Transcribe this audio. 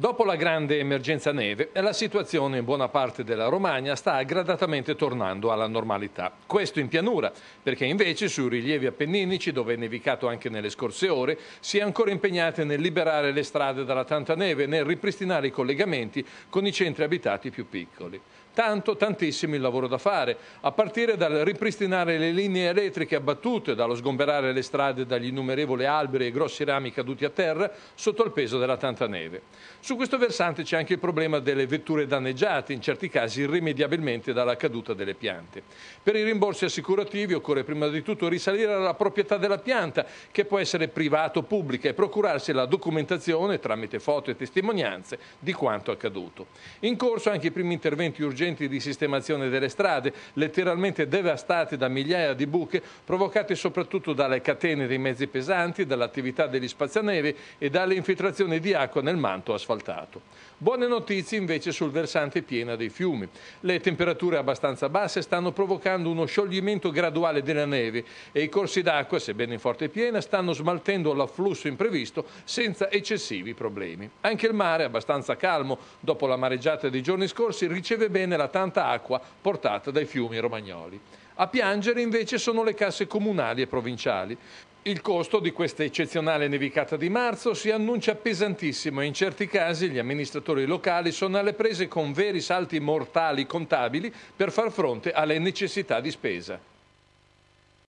Dopo la grande emergenza neve, la situazione in buona parte della Romagna sta gradatamente tornando alla normalità. Questo in pianura, perché invece sui rilievi appenninici, dove è nevicato anche nelle scorse ore, si è ancora impegnate nel liberare le strade dalla tanta neve e nel ripristinare i collegamenti con i centri abitati più piccoli. Tanto, tantissimo il lavoro da fare, a partire dal ripristinare le linee elettriche abbattute, dallo sgomberare le strade dagli innumerevoli alberi e grossi rami caduti a terra sotto il peso della tanta neve. Su questo versante c'è anche il problema delle vetture danneggiate, in certi casi irrimediabilmente dalla caduta delle piante. Per i rimborsi assicurativi occorre prima di tutto risalire alla proprietà della pianta, che può essere privata o pubblica, e procurarsi la documentazione tramite foto e testimonianze di quanto accaduto. In corso anche i primi interventi urgenti di sistemazione delle strade, letteralmente devastate da migliaia di buche, provocate soprattutto dalle catene dei mezzi pesanti, dall'attività degli spazzaneve e dalle infiltrazioni di acqua nel manto asfaltato asfaltato. Buone notizie invece sul versante piena dei fiumi. Le temperature abbastanza basse stanno provocando uno scioglimento graduale della neve e i corsi d'acqua, sebbene in forte piena, stanno smaltendo l'afflusso imprevisto senza eccessivi problemi. Anche il mare, abbastanza calmo dopo la mareggiata dei giorni scorsi, riceve bene la tanta acqua portata dai fiumi romagnoli. A piangere invece sono le casse comunali e provinciali. Il costo di questa eccezionale nevicata di marzo si annuncia pesantissimo e in certi casi gli amministratori locali sono alle prese con veri salti mortali contabili per far fronte alle necessità di spesa.